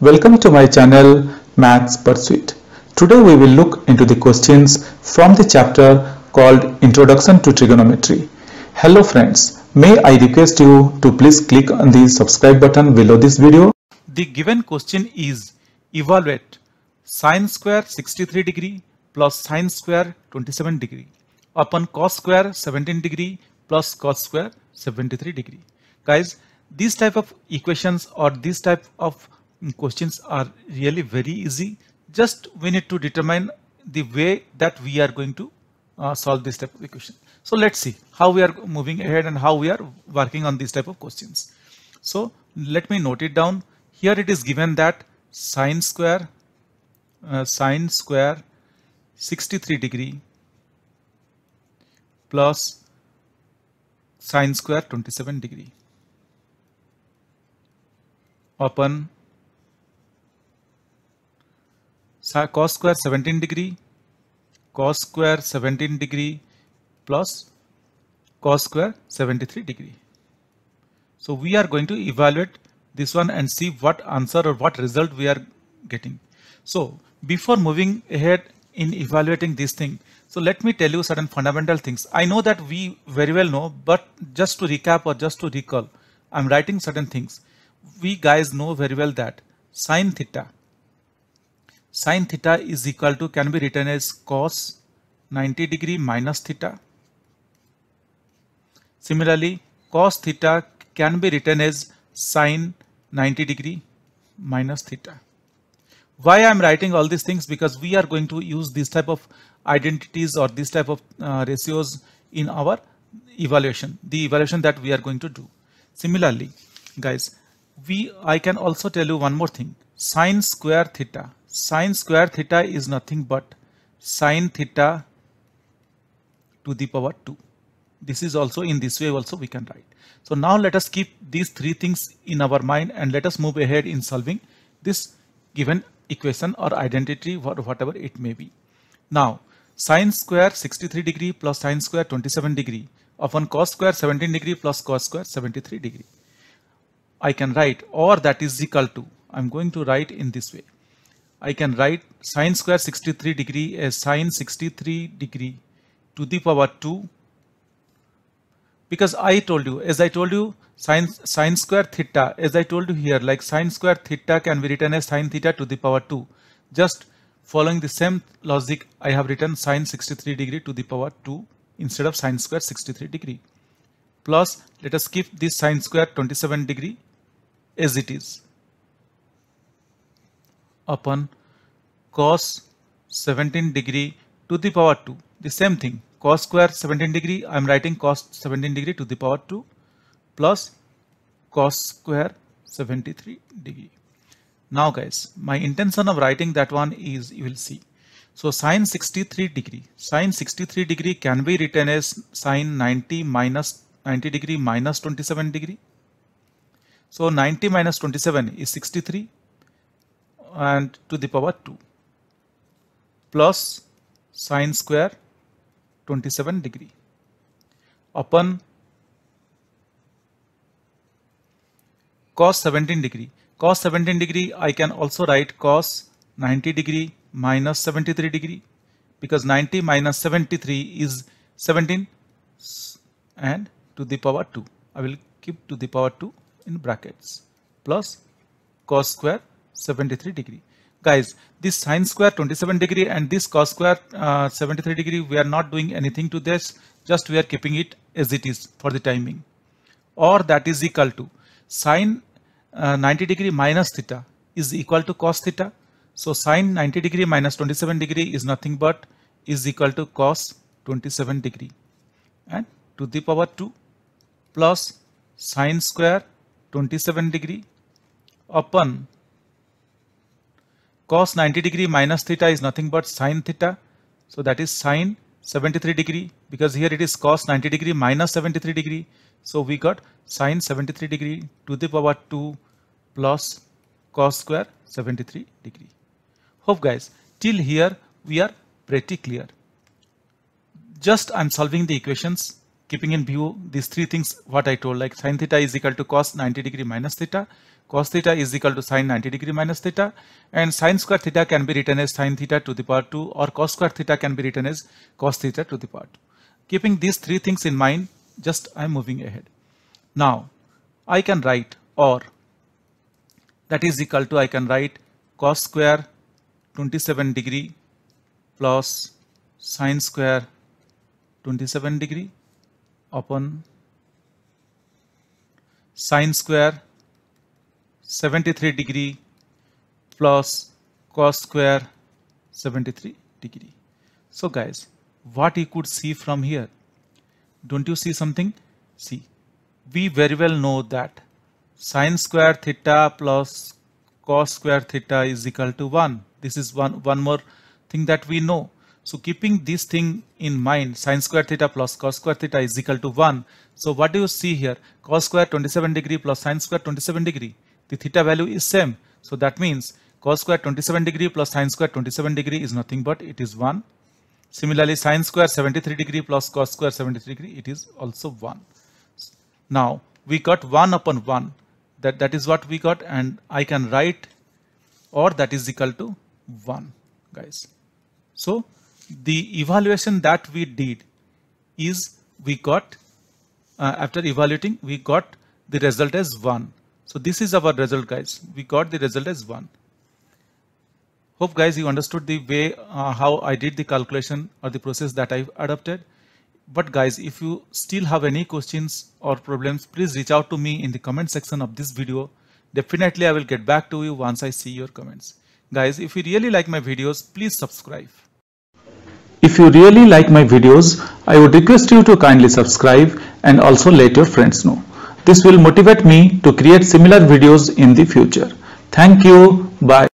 Welcome to my channel Maths Pursuit. Today we will look into the questions from the chapter called Introduction to Trigonometry. Hello friends, may I request you to please click on the subscribe button below this video. The given question is evaluate sine square 63 degree plus sine square 27 degree upon cos square 17 degree plus cos square 73 degree. Guys, these type of equations or these type of questions are really very easy. Just we need to determine the way that we are going to uh, solve this type of equation. So let's see how we are moving ahead and how we are working on these type of questions. So let me note it down. Here it is given that sine square uh, sine square 63 degree plus sine square 27 degree upon cos square 17 degree cos square 17 degree plus cos square 73 degree. So we are going to evaluate this one and see what answer or what result we are getting. So before moving ahead in evaluating this thing, so let me tell you certain fundamental things. I know that we very well know, but just to recap or just to recall, I'm writing certain things. We guys know very well that sine theta sine theta is equal to can be written as cos 90 degree minus theta. Similarly, cos theta can be written as sine 90 degree minus theta. Why I am writing all these things? Because we are going to use this type of identities or this type of uh, ratios in our evaluation, the evaluation that we are going to do. Similarly, guys, we I can also tell you one more thing. Sine square theta sine square theta is nothing but sine theta to the power 2 this is also in this way also we can write so now let us keep these three things in our mind and let us move ahead in solving this given equation or identity or whatever it may be now sine square 63 degree plus sine square 27 degree upon cos square 17 degree plus cos square 73 degree. I can write or that is equal to I'm going to write in this way I can write sine square 63 degree as sine 63 degree to the power 2 because I told you as I told you sine sine square theta as I told you here like sine square theta can be written as sine theta to the power 2 just following the same logic I have written sine 63 degree to the power 2 instead of sine square 63 degree plus let us keep this sine square 27 degree as it is upon cos 17 degree to the power 2. The same thing cos square 17 degree I am writing cos 17 degree to the power 2 plus cos square 73 degree. Now guys my intention of writing that one is you will see. So sine 63 degree sine 63 degree can be written as sine 90 minus 90 degree minus 27 degree. So 90 minus 27 is 63 and to the power 2 plus sine square 27 degree upon cos 17 degree. Cos 17 degree I can also write cos 90 degree minus 73 degree because 90 minus 73 is 17 and to the power 2. I will keep to the power 2 in brackets plus cos square 73 degree. Guys, this sine square 27 degree and this cos square uh, 73 degree, we are not doing anything to this, just we are keeping it as it is for the timing. Or that is equal to sine uh, 90 degree minus theta is equal to cos theta. So sine 90 degree minus 27 degree is nothing but is equal to cos 27 degree and to the power 2 plus sine square 27 degree upon cos 90 degree minus theta is nothing but sine theta. So that is sine 73 degree because here it is cos 90 degree minus 73 degree. So we got sine 73 degree to the power 2 plus cos square 73 degree. Hope guys till here we are pretty clear. Just I'm solving the equations keeping in view these three things what I told like sine theta is equal to cos 90 degree minus theta cos theta is equal to sine 90 degree minus theta and sine square theta can be written as sine theta to the power 2 or cos square theta can be written as cos theta to the power 2. Keeping these three things in mind, just I'm moving ahead. Now, I can write or that is equal to I can write cos square 27 degree plus sine square 27 degree upon sine square 73 degree plus cos square 73 degree. So guys, what you could see from here? Don't you see something? See, we very well know that sine square theta plus cos square theta is equal to 1. This is one, one more thing that we know. So keeping this thing in mind, sine square theta plus cos square theta is equal to 1. So what do you see here? Cos square 27 degree plus sine square 27 degree the theta value is same. So that means cos square 27 degree plus sine square 27 degree is nothing but it is 1. Similarly, sine square 73 degree plus cos square 73 degree, it is also 1. Now, we got 1 upon 1. That, that is what we got and I can write or that is equal to 1, guys. So, the evaluation that we did is we got, uh, after evaluating, we got the result as 1. So this is our result guys. We got the result as 1. Hope guys you understood the way uh, how I did the calculation or the process that I've adopted. But guys if you still have any questions or problems please reach out to me in the comment section of this video. Definitely I will get back to you once I see your comments. Guys if you really like my videos please subscribe. If you really like my videos I would request you to kindly subscribe and also let your friends know. This will motivate me to create similar videos in the future. Thank you. Bye.